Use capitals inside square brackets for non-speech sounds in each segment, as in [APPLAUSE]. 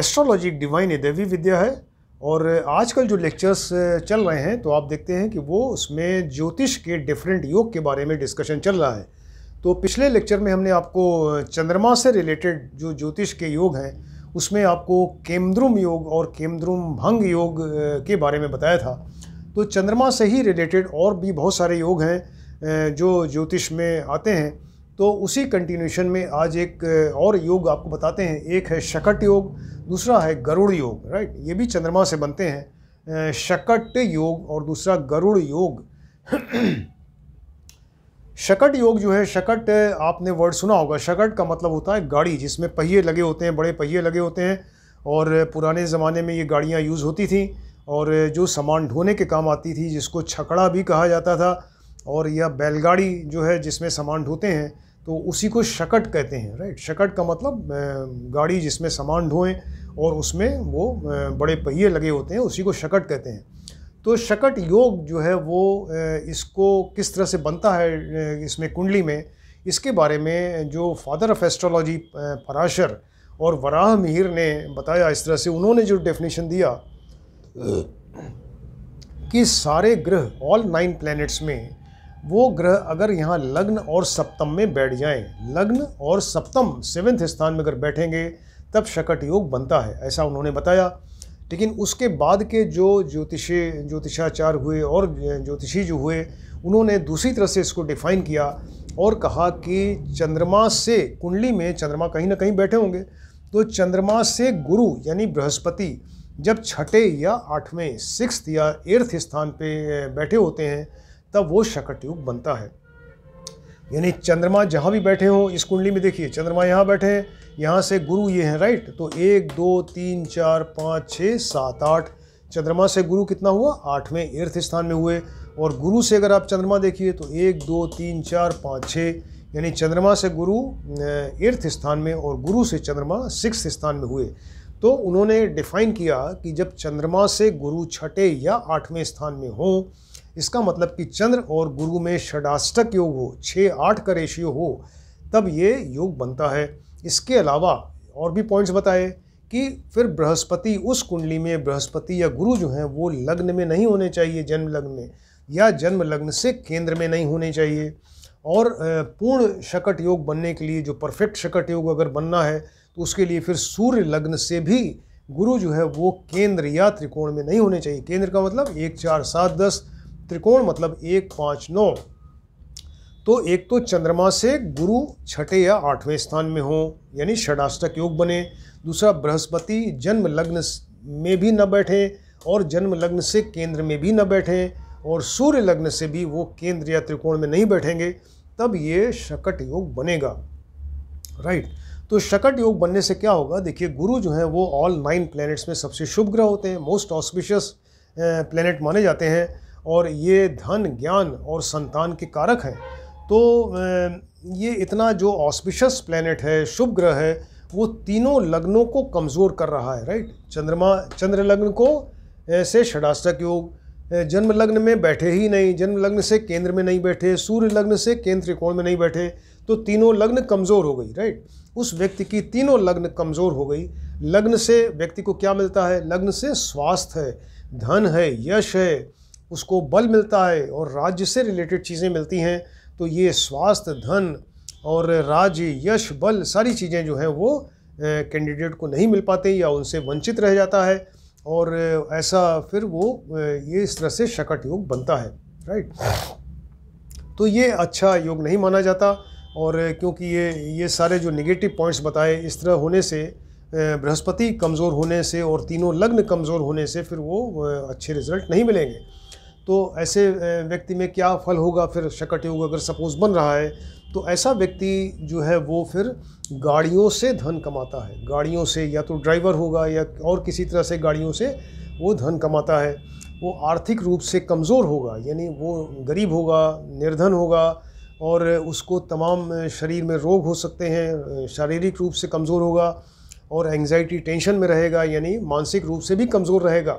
astrology एक divine है दैवी विद्या है और आजकल जो लेक्चर्स चल रहे हैं तो आप देखते हैं कि वो उसमें ज्योतिष के डिफरेंट योग के बारे में डिस्कशन चल रहा है तो पिछले लेक्चर में हमने आपको चंद्रमा से रिलेटेड जो ज्योतिष के योग हैं उसमें आपको केमद्रुम योग और केमद्रुम भंग योग के बारे में बताया था तो चंद्रमा से ही रिलेटेड और भी बहुत सारे योग हैं जो ज्योतिष में आते हैं तो उसी कंटिन्यूशन में आज एक और योग आपको बताते हैं एक है शकट योग दूसरा है गरुड़ योग राइट ये भी चंद्रमा से बनते हैं शकट योग और दूसरा गरुड़ योग [CLEARS THROAT] शकट योग जो है शकट आपने वर्ड सुना होगा शकट का मतलब होता है गाड़ी जिसमें पहिए लगे होते हैं बड़े पहिए लगे होते हैं और पुराने ज़माने में ये गाड़ियाँ यूज़ होती थी और जो सामान ढोने के काम आती थी जिसको छकड़ा भी कहा जाता था और यह बैलगाड़ी जो है जिसमें सामान ढोते हैं तो उसी को शकट कहते हैं राइट शकट का मतलब गाड़ी जिसमें सामान ढोएं और उसमें वो बड़े पहिए लगे होते हैं उसी को शकट कहते हैं तो शकट योग जो है वो इसको किस तरह से बनता है इसमें कुंडली में इसके बारे में जो फादर ऑफ एस्ट्रोलॉजी पराशर और वराह मिहिर ने बताया इस तरह से उन्होंने जो डेफिनेशन दिया कि सारे ग्रह ऑल नाइन प्लैनेट्स में वो ग्रह अगर यहाँ लग्न और सप्तम में बैठ जाएं लग्न और सप्तम सेवन्थ स्थान में अगर बैठेंगे तब शकट योग बनता है ऐसा उन्होंने बताया लेकिन उसके बाद के जो ज्योतिषी ज्योतिषाचार हुए और ज्योतिषी जो हुए उन्होंने दूसरी तरह से इसको डिफाइन किया और कहा कि चंद्रमा से कुंडली में चंद्रमा कहीं ना कहीं बैठे होंगे तो चंद्रमा से गुरु यानी बृहस्पति जब छठे या आठवें सिक्स या एर्थ स्थान पे बैठे होते हैं तब वो शकट युग बनता है यानी चंद्रमा जहाँ भी बैठे हों इस कुंडली में देखिए चंद्रमा यहाँ बैठे हैं यहाँ से गुरु ये हैं राइट तो एक दो तीन चार पाँच छः सात आठ चंद्रमा से गुरु कितना हुआ आठवें इर्थ स्थान में हुए और गुरु से अगर आप चंद्रमा देखिए तो एक दो तीन चार पाँच छः यानी चंद्रमा से गुरु एर्थ स्थान में और गुरु से चंद्रमा सिक्स स्थान में हुए तो उन्होंने डिफाइन किया कि जब चंद्रमा से गुरु छठे या आठवें स्थान में हों इसका मतलब कि चंद्र और गुरु में षडाष्टक योग हो छः आठ का रेशियो हो तब ये योग बनता है इसके अलावा और भी पॉइंट्स बताए कि फिर बृहस्पति उस कुंडली में बृहस्पति या गुरु जो हैं वो लग्न में नहीं होने चाहिए जन्म लग्न में या जन्म लग्न से केंद्र में नहीं होने चाहिए और पूर्ण शकट योग बनने के लिए जो परफेक्ट शकट योग अगर बनना है तो उसके लिए फिर सूर्य लग्न से भी गुरु जो है वो केंद्र या त्रिकोण में नहीं होने चाहिए केंद्र का मतलब एक चार सात दस त्रिकोण मतलब एक पाँच नौ तो एक तो चंद्रमा से गुरु छठे या आठवें स्थान में हो यानी षडाष्टक योग बने दूसरा बृहस्पति जन्म लग्न में भी न बैठे और जन्म लग्न से केंद्र में भी न बैठे और सूर्य लग्न से भी वो केंद्र या त्रिकोण में नहीं बैठेंगे तब ये शकट योग बनेगा राइट तो शकट योग बनने से क्या होगा देखिए गुरु जो है वो ऑल नाइन प्लैनेट्स में सबसे शुभ ग्रह होते हैं मोस्ट ऑस्पिशियस प्लैनेट माने जाते हैं और ये धन ज्ञान और संतान के कारक हैं तो ये इतना जो ऑस्पिशस प्लैनेट है शुभ ग्रह है वो तीनों लग्नों को कमज़ोर कर रहा है राइट चंद्रमा चंद्र लग्न को से षडाष्टक योग जन्म लग्न में बैठे ही नहीं जन्म लग्न से केंद्र में नहीं बैठे सूर्य लग्न से केंद्र त्रिकोण में नहीं बैठे तो तीनों लग्न कमज़ोर हो गई राइट उस व्यक्ति की तीनों लग्न कमज़ोर हो गई लग्न से व्यक्ति को क्या मिलता है लग्न से स्वास्थ्य है धन है यश है उसको बल मिलता है और राज्य से रिलेटेड चीज़ें मिलती हैं तो ये स्वास्थ्य धन और राज्य यश बल सारी चीज़ें जो हैं वो कैंडिडेट को नहीं मिल पाते या उनसे वंचित रह जाता है और ऐसा फिर वो ये इस तरह से शकट योग बनता है राइट तो ये अच्छा योग नहीं माना जाता और क्योंकि ये ये सारे जो नेगेटिव पॉइंट्स बताए इस तरह होने से बृहस्पति कमज़ोर होने से और तीनों लग्न कमज़ोर होने से फिर वो अच्छे रिजल्ट नहीं मिलेंगे तो ऐसे व्यक्ति में क्या फल होगा फिर शकट योग अगर सपोज़ बन रहा है तो ऐसा व्यक्ति जो है वो फिर गाड़ियों से धन कमाता है गाड़ियों से या तो ड्राइवर होगा या और किसी तरह से गाड़ियों से वो धन कमाता है वो आर्थिक रूप से कमज़ोर होगा यानी वो गरीब होगा निर्धन होगा और उसको तमाम शरीर में रोग हो सकते हैं शारीरिक रूप से कमज़ोर होगा और एंगजाइटी टेंशन में रहेगा यानी मानसिक रूप से भी कमज़ोर रहेगा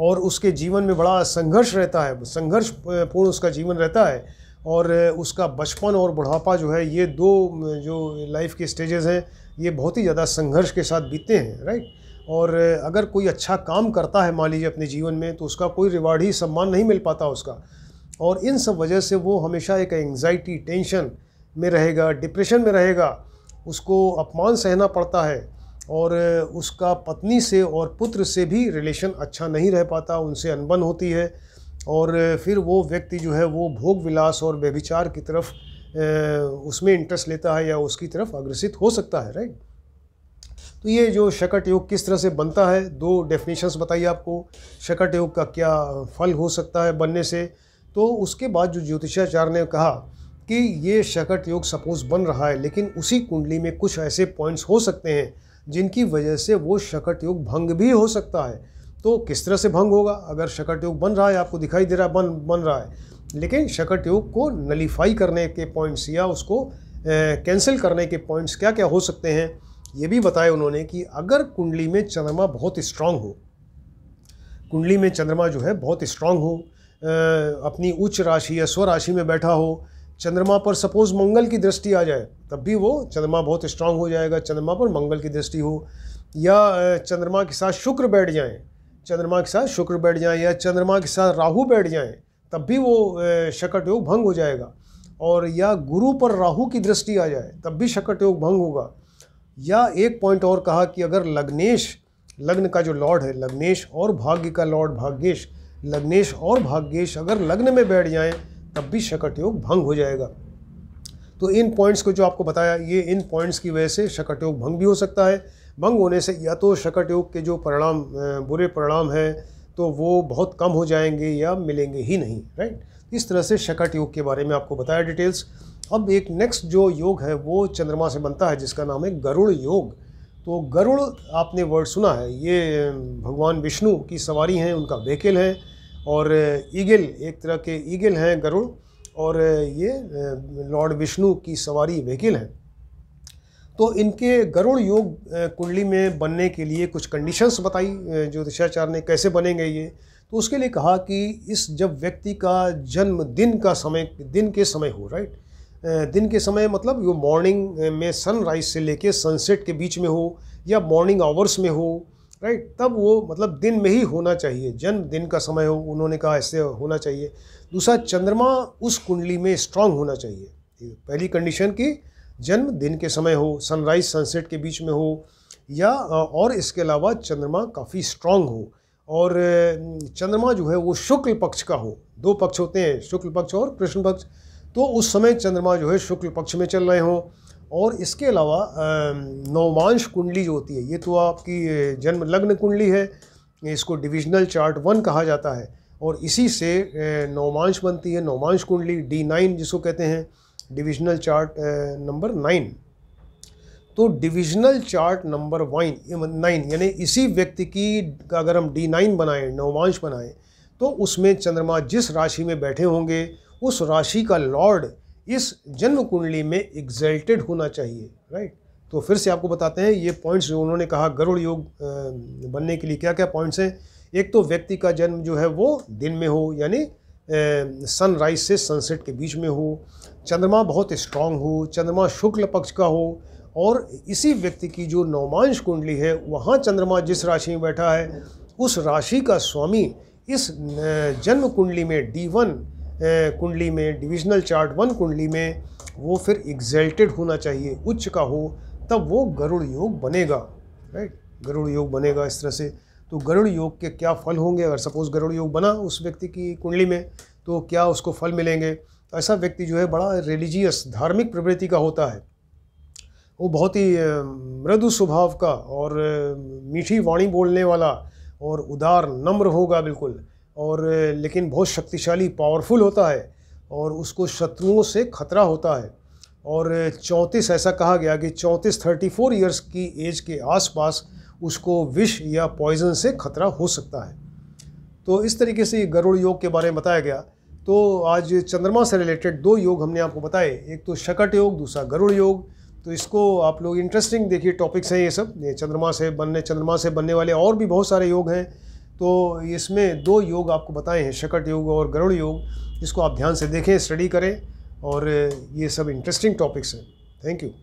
और उसके जीवन में बड़ा संघर्ष रहता है संघर्ष पूर्ण उसका जीवन रहता है और उसका बचपन और बुढ़ापा जो है ये दो जो लाइफ के स्टेजेस हैं ये बहुत ही ज़्यादा संघर्ष के साथ बीतते हैं राइट और अगर कोई अच्छा काम करता है मान लीजिए अपने जीवन में तो उसका कोई रिवार्ड ही सम्मान नहीं मिल पाता उसका और इन सब वजह से वो हमेशा एक एंग्जाइटी टेंशन में रहेगा डिप्रेशन में रहेगा उसको अपमान सहना पड़ता है और उसका पत्नी से और पुत्र से भी रिलेशन अच्छा नहीं रह पाता उनसे अनबन होती है और फिर वो व्यक्ति जो है वो भोग विलास और व्यभिचार की तरफ उसमें इंटरेस्ट लेता है या उसकी तरफ अग्रसित हो सकता है राइट तो ये जो शकट योग किस तरह से बनता है दो डेफिनेशंस बताइए आपको शकट योग का क्या फल हो सकता है बनने से तो उसके बाद जो ज्योतिषाचार्य ने कहा कि ये शकट योग सपोज बन रहा है लेकिन उसी कुंडली में कुछ ऐसे पॉइंट्स हो सकते हैं जिनकी वजह से वो शकट योग भंग भी हो सकता है तो किस तरह से भंग होगा अगर शकट योग बन रहा है आपको दिखाई दे रहा है बन बन रहा है लेकिन शकट योग को नलीफाई करने के पॉइंट्स या उसको कैंसिल करने के पॉइंट्स क्या क्या हो सकते हैं ये भी बताए उन्होंने कि अगर कुंडली में चंद्रमा बहुत स्ट्रांग हो कुंडली में चंद्रमा जो है बहुत स्ट्रांग हो अपनी उच्च राशि या स्वराशि में बैठा हो चंद्रमा पर सपोज मंगल की दृष्टि आ जाए तब भी वो चंद्रमा बहुत स्ट्रांग हो जाएगा चंद्रमा पर मंगल की दृष्टि हो या चंद्रमा के साथ शुक्र बैठ जाएँ चंद्रमा के साथ शुक्र बैठ जाएँ या चंद्रमा के साथ राहु बैठ जाएँ तब भी वो शकट योग भंग हो जाएगा और या गुरु पर राहु की दृष्टि आ जाए तब भी शकट योग भंग होगा या एक पॉइंट और कहा कि अगर लग्नेश लग्न का जो लॉर्ड है लग्नेश और भाग्य का लॉर्ड भाग्येश लग्नेश और भाग्येश अगर लग्न में बैठ जाए तब भी शकट योग भंग हो जाएगा तो इन पॉइंट्स को जो आपको बताया ये इन पॉइंट्स की वजह से शकट योग भंग भी हो सकता है भंग होने से या तो शकट योग के जो परिणाम बुरे परिणाम हैं तो वो बहुत कम हो जाएंगे या मिलेंगे ही नहीं राइट इस तरह से शकट योग के बारे में आपको बताया डिटेल्स अब एक नेक्स्ट जो योग है वो चंद्रमा से बनता है जिसका नाम है गरुड़ योग तो गरुड़ आपने वर्ड सुना है ये भगवान विष्णु की सवारी हैं उनका वेकिल है और ईगल एक तरह के ईगल हैं गरुड़ और ये लॉर्ड विष्णु की सवारी व्हीकिल है तो इनके गरुड़ योग कुंडली में बनने के लिए कुछ कंडीशंस बताई ज्योतिषाचार्य ने कैसे बनेंगे ये तो उसके लिए कहा कि इस जब व्यक्ति का जन्म दिन का समय दिन के समय हो राइट दिन के समय मतलब यो मॉर्निंग में सनराइज से लेके सनसेट के बीच में हो या मॉर्निंग आवर्स में हो राइट तब वो मतलब दिन में ही होना चाहिए जन्म दिन का समय हो उन्होंने कहा ऐसे होना चाहिए दूसरा चंद्रमा उस कुंडली में स्ट्रांग होना चाहिए पहली कंडीशन की जन्म दिन के समय हो सनराइज सनसेट के बीच में हो या और इसके अलावा चंद्रमा काफ़ी स्ट्रांग हो और चंद्रमा जो है वो शुक्ल पक्ष का हो दो पक्ष होते हैं शुक्ल पक्ष और कृष्ण पक्ष तो उस समय चंद्रमा जो है शुक्ल पक्ष में चल रहे हों और इसके अलावा नौमांश कुंडली जो होती है ये तो आपकी जन्म लग्न कुंडली है इसको डिविजनल चार्ट वन कहा जाता है और इसी से नौमांश बनती है नौमांश कुंडली डी नाइन जिसको कहते हैं डिविजनल चार्ट नंबर नाइन तो divisional chart number nine nine यानी इसी व्यक्ति की अगर हम डी नाइन बनाएँ नवमांश बनाएँ तो उसमें चंद्रमा जिस राशि में बैठे होंगे उस राशि का लॉर्ड इस जन्म कुंडली में एग्जल्टेड होना चाहिए राइट तो फिर से आपको बताते हैं ये पॉइंट्स जो उन्होंने कहा गरुड़ योग बनने के लिए क्या क्या पॉइंट्स हैं एक तो व्यक्ति का जन्म जो है वो दिन में हो यानी सनराइज से सनसेट के बीच में हो चंद्रमा बहुत स्ट्रांग हो चंद्रमा शुक्ल पक्ष का हो और इसी व्यक्ति की जो नौमांश कुंडली है वहाँ चंद्रमा जिस राशि में बैठा है उस राशि का स्वामी इस जन्म कुंडली में डी वन कुंडली में डिविजनल चार्ट वन कुंडली में वो फिर एग्जल्टेड होना चाहिए उच्च का हो तब वो गरुड़ योग बनेगा राइट गरुड़ योग बनेगा इस तरह से तो गरुड़ योग के क्या फल होंगे अगर सपोज गरुड़ योग बना उस व्यक्ति की कुंडली में तो क्या उसको फल मिलेंगे तो ऐसा व्यक्ति जो है बड़ा रिलीजियस धार्मिक प्रवृत्ति का होता है वो बहुत ही मृदु स्वभाव का और मीठी वाणी बोलने वाला और उदार नम्र होगा बिल्कुल और लेकिन बहुत शक्तिशाली पावरफुल होता है और उसको शत्रुओं से खतरा होता है और चौंतीस ऐसा कहा गया कि चौंतीस थर्टी फोर ईयर्स की एज के आसपास उसको विष या पॉइजन से खतरा हो सकता है तो इस तरीके से गरुड़ योग के बारे में बताया गया तो आज चंद्रमा से रिलेटेड दो योग हमने आपको बताए एक तो शकट योग दूसरा गरुड़ योग तो इसको आप लोग इंटरेस्टिंग देखिए टॉपिक्स हैं ये सब ये चंद्रमा से बनने चंद्रमा से बनने वाले और भी बहुत सारे योग हैं तो इसमें दो योग आपको बताए हैं शकट योग और गरुड़ योग इसको आप ध्यान से देखें स्टडी करें और ये सब इंटरेस्टिंग टॉपिक्स हैं थैंक यू